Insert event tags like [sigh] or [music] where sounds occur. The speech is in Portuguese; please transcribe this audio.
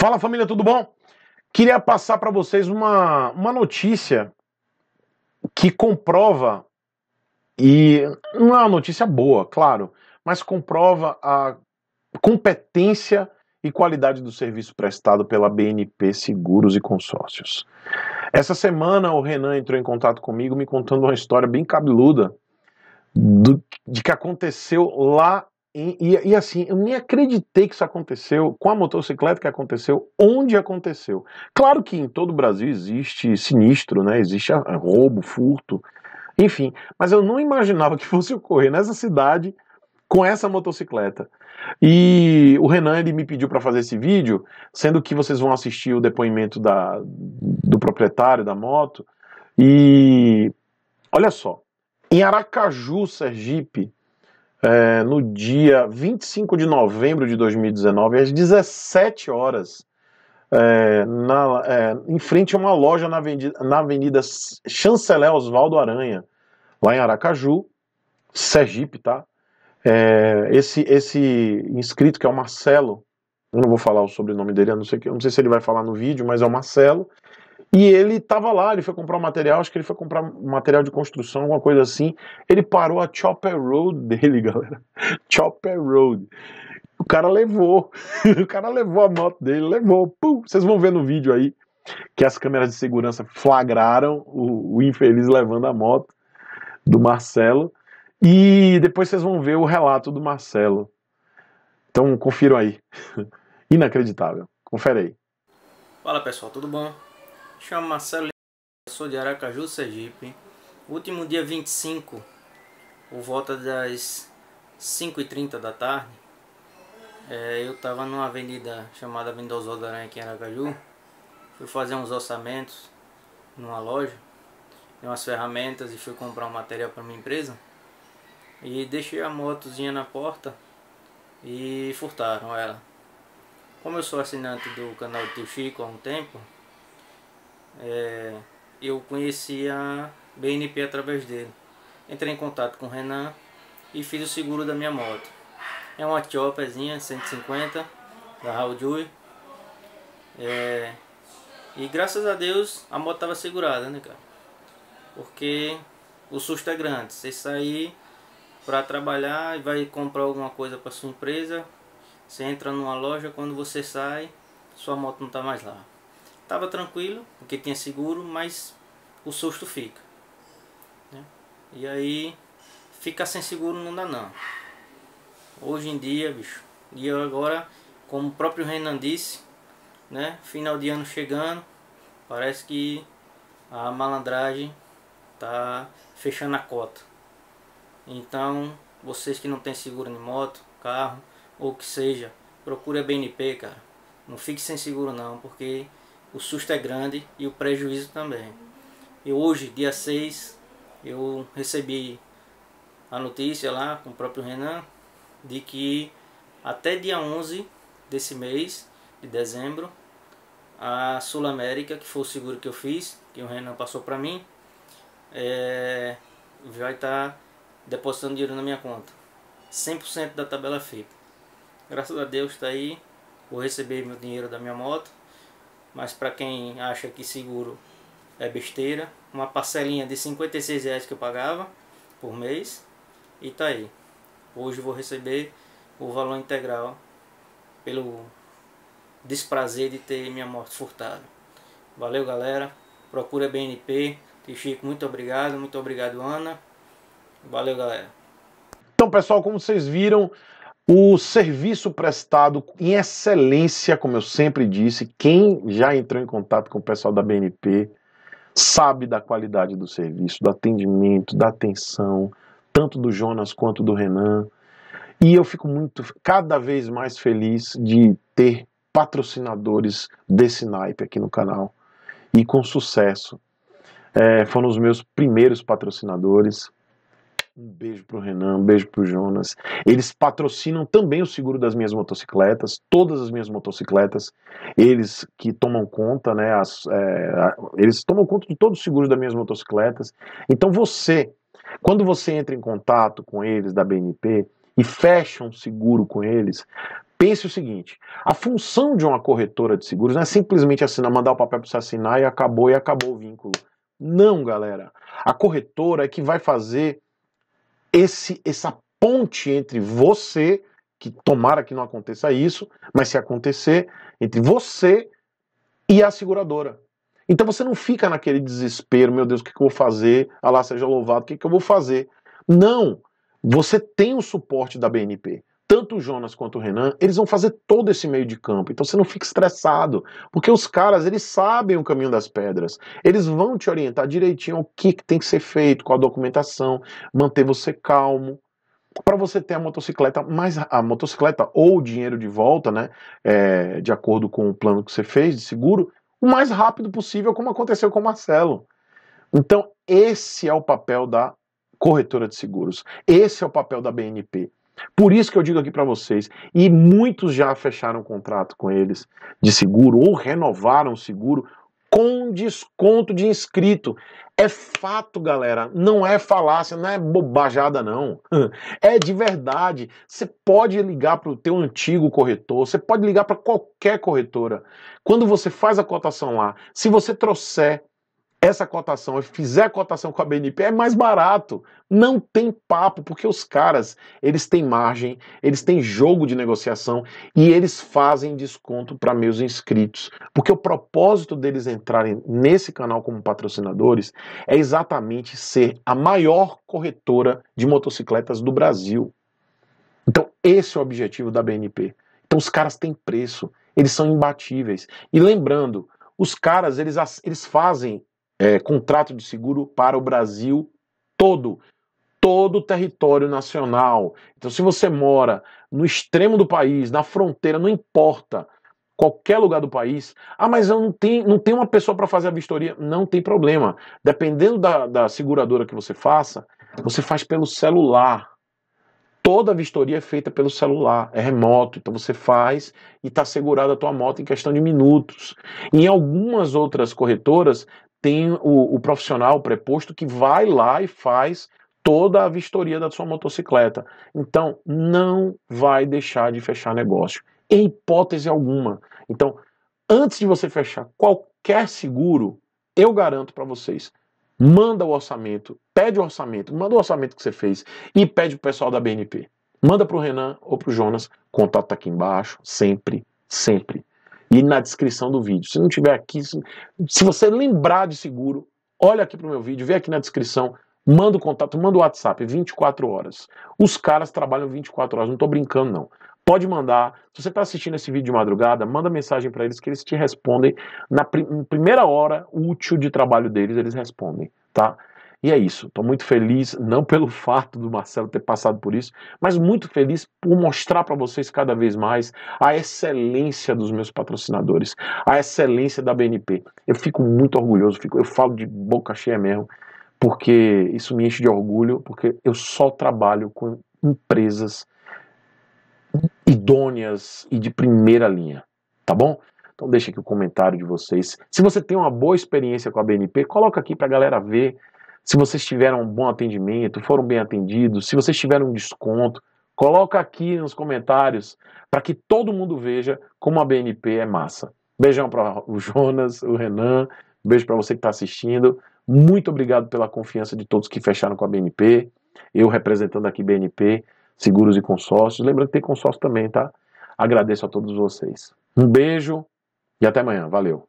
Fala família, tudo bom? Queria passar para vocês uma, uma notícia que comprova, e não é uma notícia boa, claro, mas comprova a competência e qualidade do serviço prestado pela BNP Seguros e Consórcios. Essa semana o Renan entrou em contato comigo me contando uma história bem cabeluda do, de que aconteceu lá e, e, e, assim, eu nem acreditei que isso aconteceu com a motocicleta que aconteceu, onde aconteceu. Claro que em todo o Brasil existe sinistro, né? Existe roubo, furto, enfim. Mas eu não imaginava que [laughs] fosse ocorrer nessa cidade com essa motocicleta. E o Renan ele me pediu para fazer esse vídeo, sendo que vocês vão assistir o depoimento da, do proprietário da moto. E olha só, em Aracaju, Sergipe, é, no dia 25 de novembro de 2019, às 17 horas, é, na, é, em frente a uma loja na Avenida, na avenida Chanceler Oswaldo Aranha, lá em Aracaju, Sergipe, tá? É, esse, esse inscrito que é o Marcelo, eu não vou falar o sobrenome dele, não sei, não sei se ele vai falar no vídeo, mas é o Marcelo. E ele estava lá, ele foi comprar material, acho que ele foi comprar um material de construção, alguma coisa assim. Ele parou a Chopper Road [laughs] dele, galera. Chopper Road. O cara levou, [laughs] o cara levou a moto dele, levou. Pum. Vocês vão ver no vídeo aí que as câmeras de segurança flagraram o, o infeliz levando a moto do Marcelo. E depois vocês vão ver o relato do Marcelo. Então confiram aí. [laughs] Inacreditável. Confere aí. Fala pessoal, tudo bom? Chamo Marcelo, sou de Aracaju, Sergipe. Último dia 25, por volta das 5h30 da tarde, é, eu estava numa avenida chamada Avenida do Aranha aqui em Aracaju. Fui fazer uns orçamentos numa loja, umas ferramentas e fui comprar um material para minha empresa. E deixei a motozinha na porta e furtaram ela. Como eu sou assinante do canal do Tio Chico há um tempo, é, eu conheci a BNP através dele. Entrei em contato com o Renan e fiz o seguro da minha moto. É uma Chopperzinha 150 da Raul É, e graças a Deus a moto estava segurada, né, cara? Porque o susto é grande. Você sair para trabalhar e vai comprar alguma coisa para sua empresa, você entra numa loja, quando você sai, sua moto não está mais lá estava tranquilo, porque tinha seguro, mas o susto fica. Né? E aí, ficar sem seguro não dá não. Hoje em dia, bicho, e agora, como o próprio Renan disse, né, final de ano chegando, parece que a malandragem tá fechando a cota. Então, vocês que não têm seguro de moto, carro, ou que seja, procure a BNP, cara. Não fique sem seguro não, porque o susto é grande e o prejuízo também. E hoje, dia 6, eu recebi a notícia lá com o próprio Renan de que até dia 11 desse mês de dezembro, a Sul América, que foi o seguro que eu fiz, que o Renan passou para mim, é, vai estar tá depositando dinheiro na minha conta. 100% da tabela FIP. Graças a Deus está aí. Vou receber meu dinheiro da minha moto mas para quem acha que seguro é besteira, uma parcelinha de 56 reais que eu pagava por mês e tá aí. Hoje vou receber o valor integral pelo desprazer de ter minha moto furtada. Valeu galera, procura BNP, e Chico, muito obrigado, muito obrigado Ana. Valeu galera. Então pessoal, como vocês viram, o serviço prestado em excelência, como eu sempre disse, quem já entrou em contato com o pessoal da BNP sabe da qualidade do serviço, do atendimento, da atenção, tanto do Jonas quanto do Renan. E eu fico muito, cada vez mais feliz de ter patrocinadores desse naipe aqui no canal e com sucesso. É, foram os meus primeiros patrocinadores. Um beijo pro Renan, um beijo pro Jonas. Eles patrocinam também o seguro das minhas motocicletas, todas as minhas motocicletas. Eles que tomam conta, né? As, é, eles tomam conta de todo o seguro das minhas motocicletas. Então você, quando você entra em contato com eles da BNP e fecha um seguro com eles, pense o seguinte: a função de uma corretora de seguros não é simplesmente assinar, mandar o papel para você assinar e acabou e acabou o vínculo. Não, galera. A corretora é que vai fazer esse essa ponte entre você, que tomara que não aconteça isso, mas se acontecer, entre você e a seguradora. Então você não fica naquele desespero, meu Deus, o que, que eu vou fazer? Alá seja louvado, o que, que eu vou fazer? Não! Você tem o suporte da BNP, tanto o Jonas quanto o Renan, eles vão fazer todo esse meio de campo. Então você não fica estressado, porque os caras, eles sabem o caminho das pedras. Eles vão te orientar direitinho ao que, tem que ser feito, qual a documentação, manter você calmo, para você ter a motocicleta mais a motocicleta ou o dinheiro de volta, né, é, de acordo com o plano que você fez de seguro, o mais rápido possível, como aconteceu com o Marcelo. Então, esse é o papel da corretora de seguros. Esse é o papel da BNP. Por isso que eu digo aqui para vocês, e muitos já fecharam contrato com eles de seguro ou renovaram o seguro com desconto de inscrito. É fato, galera, não é falácia, não é bobajada não. [laughs] É de verdade. Você pode ligar para o teu antigo corretor, você pode ligar para qualquer corretora. Quando você faz a cotação lá, se você trouxer essa cotação, fizer a cotação com a BNP, é mais barato. Não tem papo, porque os caras, eles têm margem, eles têm jogo de negociação e eles fazem desconto para meus inscritos. Porque o propósito deles entrarem nesse canal como patrocinadores é exatamente ser a maior corretora de motocicletas do Brasil. Então, esse é o objetivo da BNP. Então, os caras têm preço, eles são imbatíveis. E lembrando, os caras, eles, eles fazem é, contrato de seguro para o Brasil todo, todo o território nacional. Então, se você mora no extremo do país, na fronteira, não importa, qualquer lugar do país. Ah, mas eu não tenho, não tenho uma pessoa para fazer a vistoria. Não tem problema. Dependendo da, da seguradora que você faça, você faz pelo celular. Toda a vistoria é feita pelo celular, é remoto, então você faz e está segurada a tua moto em questão de minutos. Em algumas outras corretoras, tem o, o profissional preposto que vai lá e faz toda a vistoria da sua motocicleta. Então, não vai deixar de fechar negócio, em hipótese alguma. Então, antes de você fechar qualquer seguro, eu garanto para vocês, manda o orçamento, pede o orçamento, manda o orçamento que você fez e pede o pessoal da BNP. Manda para o Renan ou para o Jonas, contato está aqui embaixo, sempre, sempre e na descrição do vídeo. Se não tiver aqui, se, se você lembrar de seguro, olha aqui para o meu vídeo, vê aqui na descrição, manda o contato, manda o WhatsApp, 24 horas. Os caras trabalham 24 horas, não estou brincando não. Pode mandar. Se você está assistindo esse vídeo de madrugada, manda mensagem para eles que eles te respondem na pr primeira hora útil de trabalho deles, eles respondem, tá? E é isso. Estou muito feliz, não pelo [laughs] fato do Marcelo ter passado por isso, mas muito feliz por mostrar para vocês cada vez mais a excelência dos meus patrocinadores, a excelência da BNP. Eu fico muito orgulhoso, fico, eu falo de boca cheia mesmo, porque isso me enche de orgulho, porque eu só trabalho com empresas idôneas e de primeira linha, tá bom? Então deixa aqui o comentário de vocês. Se você tem uma boa experiência com a BNP, coloca aqui para a galera ver se vocês tiveram um bom atendimento, foram bem atendidos, se vocês tiveram um desconto, coloca aqui nos comentários para que todo mundo veja como a BNP é massa. Beijão para o Jonas, o Renan, beijo para você que está assistindo. Muito obrigado pela confiança de todos que fecharam com a BNP. Eu representando aqui BNP, Seguros e Consórcios. Lembrando que tem consórcio também, tá? Agradeço a todos vocês. Um beijo e até amanhã. Valeu.